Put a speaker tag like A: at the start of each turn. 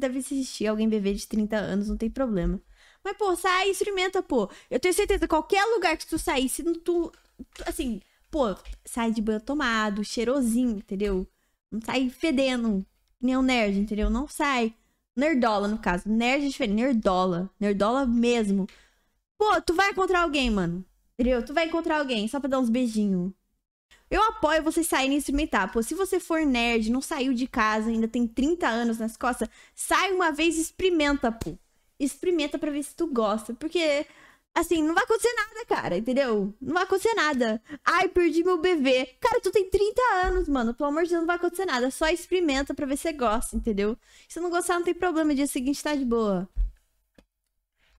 A: deve existir. Alguém beber de 30 anos, não tem problema. Mas, pô, sai e experimenta, pô. Eu tenho certeza, qualquer lugar que tu sair, se tu. tu assim, pô, sai de banho tomado, cheirosinho, entendeu? Não sai fedendo. Nem um nerd, entendeu? Não sai. Nerdola, no caso. Nerd é diferente. Nerdola. Nerdola mesmo. Pô, tu vai encontrar alguém, mano. Entendeu? Tu vai encontrar alguém só pra dar uns beijinhos. Eu apoio vocês saírem e experimentar. Pô, se você for nerd, não saiu de casa, ainda tem 30 anos nas costas, sai uma vez e experimenta, pô. Experimenta pra ver se tu gosta. Porque, assim, não vai acontecer nada, cara, entendeu? Não vai acontecer nada. Ai, perdi meu bebê. Cara, tu tem 30 anos, mano. Pelo amor de Deus, não vai acontecer nada. Só experimenta pra ver se você gosta, entendeu? Se não gostar, não tem problema. Dia seguinte tá de boa.